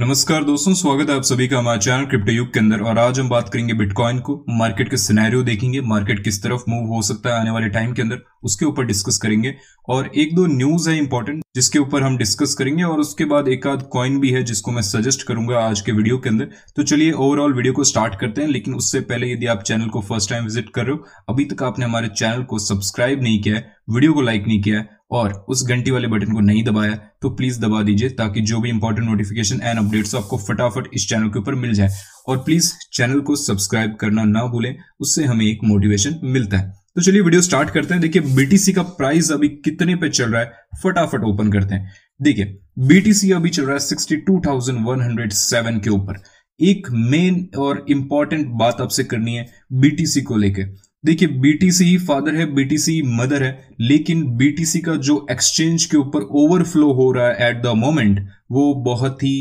नमस्कार दोस्तों स्वागत है आप सभी का हमारे चैनल क्रिप्टो युग के अंदर और आज हम बात करेंगे बिटकॉइन को मार्केट के सिनेरियो देखेंगे मार्केट किस तरफ मूव हो सकता है आने वाले टाइम के अंदर उसके ऊपर डिस्कस करेंगे और एक दो न्यूज है इंपॉर्टेंट जिसके ऊपर हम डिस्कस करेंगे और उसके बाद एक आध कॉइन भी है जिसको मैं सजेस्ट करूंगा आज के वीडियो के अंदर तो चलिए ओवरऑल वीडियो को स्टार्ट करते हैं लेकिन उससे पहले यदि आप चैनल को फर्स्ट टाइम विजिट कर रहे हो अभी तक आपने हमारे चैनल को सब्सक्राइब नहीं किया है वीडियो को लाइक नहीं किया है और उस घंटी वाले बटन को नहीं दबाया तो प्लीज दबा दीजिए ताकि जो भी इंपॉर्टेंट नोटिफिकेशन एंड अपडेट्स आपको फटाफट इस चैनल के ऊपर मिल जाए और प्लीज चैनल को सब्सक्राइब करना ना भूलें उससे हमें एक मोटिवेशन मिलता है तो चलिए वीडियो स्टार्ट करते हैं देखिए बीटीसी का प्राइस अभी कितने पे चल रहा है फटाफट ओपन करते हैं देखिए बीटीसी अभी चल रहा है sixty two thousand one hundred seven के ऊपर एक मेन और इंपॉर्टेंट बात आपसे करनी है बीटीसी को लेकर देखिए बीटीसी ही फादर है बीटीसी ही मदर है लेकिन बीटीसी का जो एक्सचेंज के ऊपर ओवरफ्लो हो रहा है एट द मोमेंट वो बहुत ही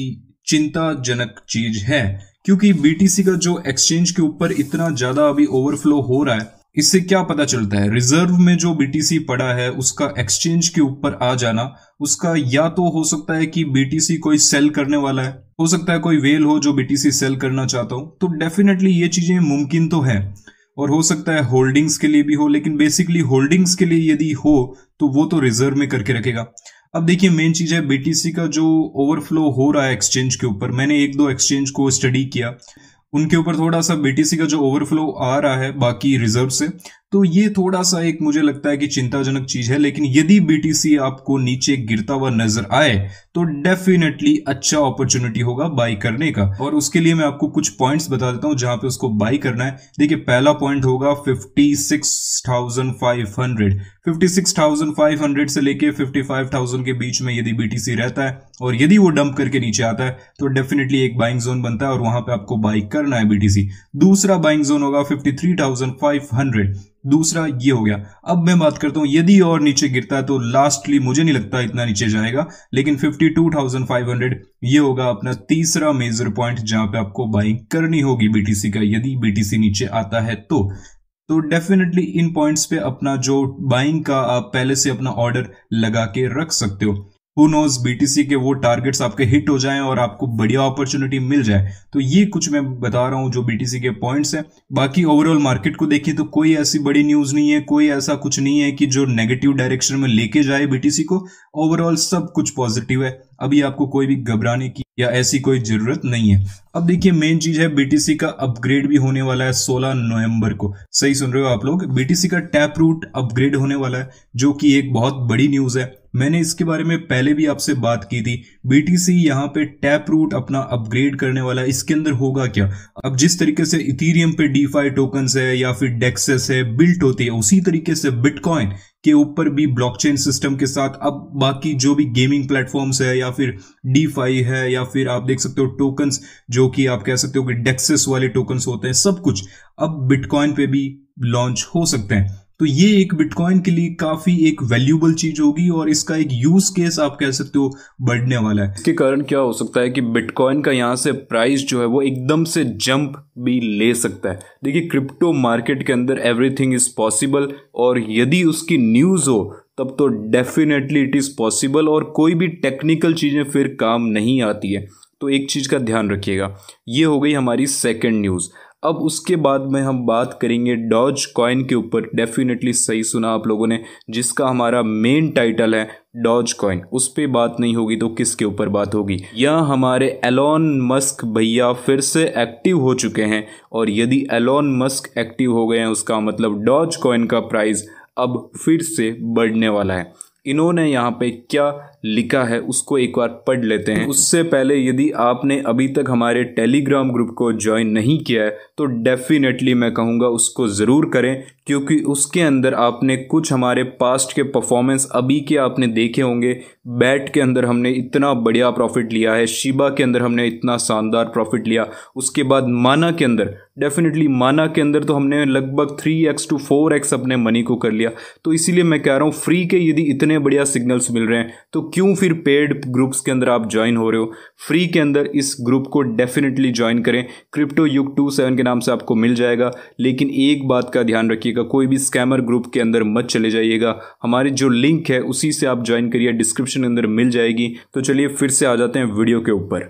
चिंताजनक चीज है क्योंकि बीटीसी का जो एक्सचेंज के ऊपर इतना ज्यादा अभी ओवरफ्लो हो रहा है इससे क्या पता चलता है रिजर्व में जो बीटीसी पड़ा है उसका एक्सचेंज के ऊपर आ जाना उसका या तो हो सकता है कि बीटीसी कोई सेल करने वाला है हो सकता है कोई वेल हो जो बीटीसी सेल करना चाहता हो तो डेफिनेटली ये चीजें मुमकिन तो है और हो सकता है होल्डिंग्स के लिए भी हो लेकिन बेसिकली होल्डिंग्स के लिए यदि हो तो वो तो रिजर्व में करके रखेगा अब देखिए मेन चीज है बीटीसी का जो ओवरफ्लो हो रहा है एक्सचेंज के ऊपर मैंने एक दो एक्सचेंज को स्टडी किया उनके ऊपर थोड़ा सा बीटीसी का जो ओवरफ्लो आ रहा है बाकी रिजर्व से तो ये थोड़ा सा एक मुझे लगता है कि चिंताजनक चीज है लेकिन यदि बीटीसी आपको नीचे गिरता हुआ नजर आए तो डेफिनेटली अच्छा अपॉर्चुनिटी होगा बाई करने का और उसके लिए मैं आपको कुछ पॉइंट्स बता देता हूं जहां पे उसको बाई करना है देखिए पहला पॉइंट होगा fifty six thousand five hundred fifty six thousand five hundred से लेके फिफ्टी फाइव थाउजेंड के बीच में यदि बीटीसी रहता है और यदि वो डंप करके नीचे आता है तो डेफिनेटली एक बाइंग जोन बनता है और वहां पे आपको बाई करना है बीटीसी दूसरा बाइंग जोन होगा fifty three thousand five hundred दूसरा ये हो गया अब मैं बात करता हूं यदि और नीचे गिरता है तो लास्टली मुझे नहीं लगता इतना नीचे जाएगा लेकिन 52,500 ये होगा अपना तीसरा मेजर पॉइंट जहां पे आपको बाइंग करनी होगी बीटीसी का यदि बीटीसी नीचे आता है तो तो डेफिनेटली इन पॉइंट्स पे अपना जो बाइंग का आप पहले से अपना ऑर्डर लगा के रख सकते हो हु नोज बीटीसी के वो टारगेट्स आपके हिट हो जाएं और आपको बढ़िया अपॉर्चुनिटी मिल जाए तो ये कुछ मैं बता रहा हूँ जो बीटीसी के पॉइंट्स हैं बाकी ओवरऑल मार्केट को देखिए तो कोई ऐसी बड़ी न्यूज नहीं है कोई ऐसा कुछ नहीं है कि जो नेगेटिव डायरेक्शन में लेके जाए बीटीसी को ओवरऑल सब कुछ पॉजिटिव है अभी आपको कोई भी घबराने की या ऐसी कोई जरूरत नहीं है अब देखिए मेन चीज है बीटीसी का अपग्रेड भी होने वाला है 16 नवंबर को सही सुन रहे हो आप लोग बीटीसी का टैप रूट अपग्रेड होने वाला है जो कि एक बहुत बड़ी न्यूज है मैंने इसके बारे में पहले भी आपसे बात की थी बीटीसी यहां पे टैप रूट अपना अपग्रेड करने वाला है इसके अंदर होगा क्या अब जिस तरीके से इथीरियम पे डीफाई टोकन है या फिर डेक्सेस है बिल्ट होती है उसी तरीके से बिटकॉइन के ऊपर भी ब्लॉकचेन सिस्टम के साथ अब बाकी जो भी गेमिंग प्लेटफॉर्म्स है या फिर डीफाई है या फिर आप देख सकते हो टोकन जो कि आप कह सकते हो कि डेक्सिस वाले टोकन होते हैं सब कुछ अब बिटकॉइन पे भी लॉन्च हो सकते हैं तो ये एक बिटकॉइन के लिए काफी एक वैल्यूबल चीज होगी और इसका एक यूज केस आप कह सकते हो बढ़ने वाला है इसके कारण क्या हो सकता है कि बिटकॉइन का यहाँ से प्राइस जो है वो एकदम से जंप भी ले सकता है देखिए क्रिप्टो मार्केट के अंदर एवरीथिंग इज पॉसिबल और यदि उसकी न्यूज हो तब तो डेफिनेटली इट इज़ पॉसिबल और कोई भी टेक्निकल चीज़ें फिर काम नहीं आती है तो एक चीज़ का ध्यान रखिएगा ये हो गई हमारी सेकेंड न्यूज़ अब उसके बाद में हम बात करेंगे डॉज कॉइन के ऊपर डेफिनेटली सही सुना आप लोगों ने जिसका हमारा मेन टाइटल है डॉज कॉइन उस पर बात नहीं होगी तो किसके ऊपर बात होगी यह हमारे एलॉन मस्क भैया फिर से एक्टिव हो चुके हैं और यदि एलॉन मस्क एक्टिव हो गए हैं उसका मतलब डॉज कॉइन का प्राइस अब फिर से बढ़ने वाला है इन्होंने यहाँ पे क्या लिखा है उसको एक बार पढ़ लेते हैं उससे पहले यदि आपने अभी तक हमारे टेलीग्राम ग्रुप को ज्वाइन नहीं किया है तो डेफिनेटली मैं कहूँगा उसको ज़रूर करें क्योंकि उसके अंदर आपने कुछ हमारे पास्ट के परफॉर्मेंस अभी के आपने देखे होंगे बैट के अंदर हमने इतना बढ़िया प्रॉफिट लिया है शिबा के अंदर हमने इतना शानदार प्रॉफिट लिया उसके बाद माना के अंदर डेफिनेटली माना के अंदर तो हमने लगभग three X to four X अपने मनी को कर लिया तो इसीलिए मैं कह रहा हूँ फ्री के यदि इतने बढ़िया सिग्नल्स मिल रहे हैं तो क्यों फिर पेड ग्रुप्स के अंदर आप ज्वाइन हो रहे हो फ्री के अंदर इस ग्रुप को डेफिनेटली ज्वाइन करें क्रिप्टो युग टू सेवन के नाम से आपको मिल जाएगा लेकिन एक बात का ध्यान रखिएगा कोई भी स्कैमर ग्रुप के अंदर मत चले जाइएगा हमारी जो लिंक है उसी से आप ज्वाइन करिए डिस्क्रिप्शन के अंदर मिल जाएगी तो चलिए फिर से आ जाते हैं वीडियो के ऊपर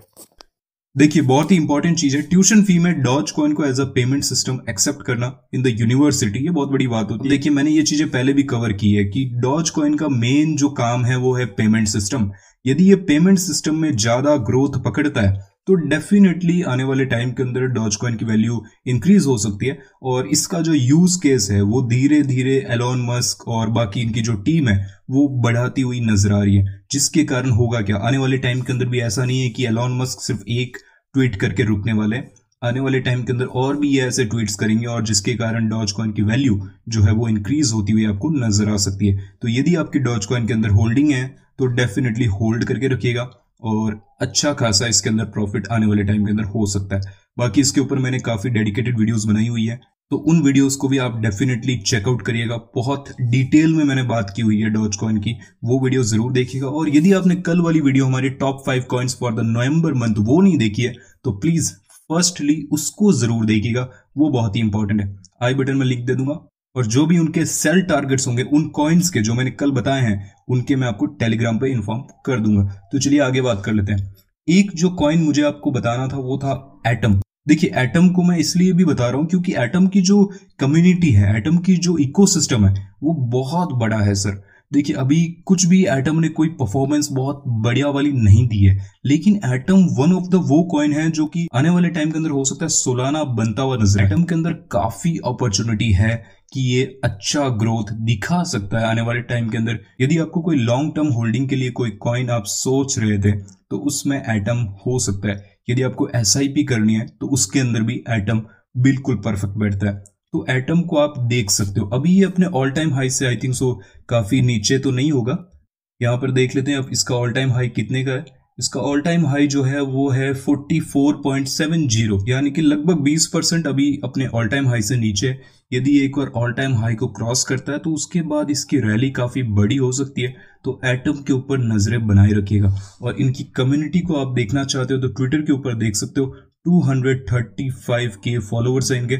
देखिए बहुत ही इंपॉर्टेंट चीज है ट्यूशन फी में डॉज कॉइन को as a payment system accept करना इन द यूनिवर्सिटी ये बहुत बड़ी बात होती है देखिए मैंने ये चीजें पहले भी कवर की है कि डॉज कॉइन का मेन जो काम है वो है पेमेंट सिस्टम यदि ये पेमेंट सिस्टम में ज्यादा ग्रोथ पकड़ता है तो डेफिनेटली आने वाले टाइम के अंदर डॉज कॉइन की वैल्यू इंक्रीज हो सकती है और इसका जो यूज केस है वो धीरे धीरे एलोन मस्क और बाकी इनकी जो टीम है वो बढ़ाती हुई नजर आ रही है जिसके कारण होगा क्या आने वाले टाइम के अंदर भी ऐसा नहीं है कि एलोन मस्क सिर्फ एक ट्वीट करके रुकने वाले आने वाले टाइम के अंदर और भी ये ऐसे ट्वीट्स करेंगे और जिसके कारण डॉज कॉइन की वैल्यू जो है वो इंक्रीज होती हुई आपको नजर आ सकती है तो यदि आपकी डॉज कॉइन के अंदर होल्डिंग है तो डेफिनेटली होल्ड करके रखिएगा और अच्छा खासा इसके अंदर प्रॉफिट आने वाले टाइम के अंदर हो सकता है बाकी इसके ऊपर मैंने काफ़ी डेडिकेटेड वीडियोस बनाई हुई है तो उन वीडियोस को भी आप डेफिनेटली चेकआउट करिएगा बहुत डिटेल में मैंने बात की हुई है डॉज कॉइन की वो वीडियो जरूर देखिएगा और यदि आपने कल वाली वीडियो हमारी top five coins for the November month वो नहीं देखी है तो प्लीज़ फर्स्टली उसको जरूर देखिएगा वो बहुत ही इंपॉर्टेंट है आई बटन में लिख दे दूंगा और जो भी उनके सेल टारगेट्स होंगे उन कॉइन्स के जो मैंने कल बताए हैं उनके मैं आपको टेलीग्राम पर इन्फॉर्म कर दूंगा तो चलिए आगे बात कर लेते हैं एक जो कॉइन मुझे आपको बताना था वो था एटम देखिए एटम को मैं इसलिए भी बता रहा हूँ क्योंकि एटम की जो कम्युनिटी है एटम की जो इकोसिस्टम है वो बहुत बड़ा है सर देखिए अभी कुछ भी एटम ने कोई परफॉर्मेंस बहुत बढ़िया वाली नहीं दी है लेकिन एटम वन ऑफ द वो कॉइन है जो कि आने वाले टाइम के अंदर हो सकता है सोलाना बनता हुआ नजर एटम के अंदर काफी अपॉर्चुनिटी है कि ये अच्छा ग्रोथ दिखा सकता है आने वाले टाइम के अंदर यदि आपको कोई लॉन्ग टर्म होल्डिंग के लिए कोई कॉइन आप सोच रहे थे तो उसमें एटम हो सकता है यदि आपको एस करनी है तो उसके अंदर भी एटम बिल्कुल परफेक्ट बैठता है तो एटम को आप देख सकते हो अभी ये अपने ऑल टाइम हाई से आई थिंक सो काफी नीचे तो नहीं होगा यहां पर देख लेते हैं अब इसका ऑल टाइम हाई कितने का है इसका ऑल टाइम हाई जो है वो है 44.70 यानी कि लगभग 20 परसेंट अभी अपने ऑल टाइम हाई से नीचे यदि एक बार ऑल टाइम हाई को क्रॉस करता है तो उसके बाद इसकी रैली काफ़ी बड़ी हो सकती है तो एटम के ऊपर नज़रें बनाए रखिएगा और इनकी कम्युनिटी को आप देखना चाहते हो तो ट्विटर के ऊपर देख सकते हो 235 के फॉलोअर्स हैं इनके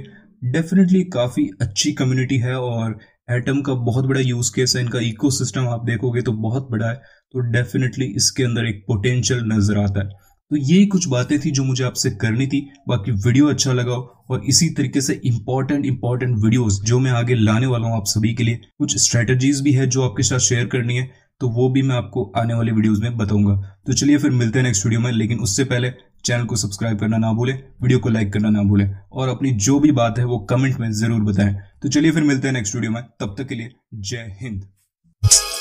डेफिनेटली काफ़ी अच्छी कम्युनिटी है और एटम का बहुत बड़ा यूज़ केस है इनका इको आप देखोगे तो बहुत बड़ा है तो डेफिनेटली इसके अंदर एक पोटेंशियल नजर आता है तो ये कुछ बातें थी जो मुझे आपसे करनी थी बाकी वीडियो अच्छा लगा और इसी तरीके से इंपॉर्टेंट इंपॉर्टेंट वीडियोस जो मैं आगे लाने वाला हूँ आप सभी के लिए कुछ स्ट्रेटजीज भी है जो आपके साथ शेयर करनी है तो वो भी मैं आपको आने वाले वीडियोज में बताऊंगा तो चलिए फिर मिलते हैं नेक्स्ट वीडियो में लेकिन उससे पहले चैनल को सब्सक्राइब करना ना भूलें वीडियो को लाइक करना ना भूलें और अपनी जो भी बात है वो कमेंट में ज़रूर बताएं तो चलिए फिर मिलते हैं नेक्स्ट वीडियो में तब तक के लिए जय हिंद